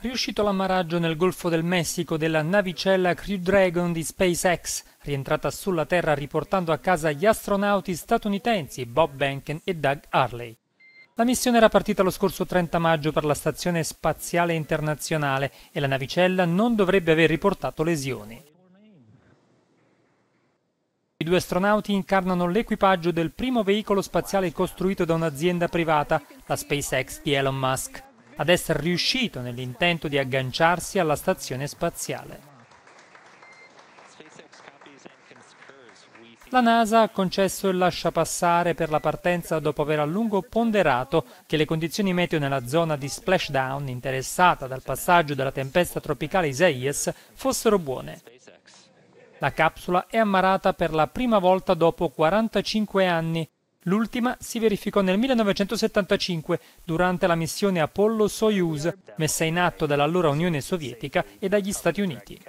Riuscito l'ammaraggio nel Golfo del Messico della navicella Crew Dragon di SpaceX, rientrata sulla Terra riportando a casa gli astronauti statunitensi Bob Behnken e Doug Harley. La missione era partita lo scorso 30 maggio per la Stazione Spaziale Internazionale e la navicella non dovrebbe aver riportato lesioni. I due astronauti incarnano l'equipaggio del primo veicolo spaziale costruito da un'azienda privata, la SpaceX di Elon Musk, ad essere riuscito nell'intento di agganciarsi alla stazione spaziale. La NASA ha concesso il lasciapassare per la partenza dopo aver a lungo ponderato che le condizioni meteo nella zona di splashdown interessata dal passaggio della tempesta tropicale Isaias fossero buone. La capsula è ammarrata per la prima volta dopo 45 anni. L'ultima si verificò nel 1975 durante la missione Apollo-Soyuz, messa in atto dall'allora Unione Sovietica e dagli Stati Uniti.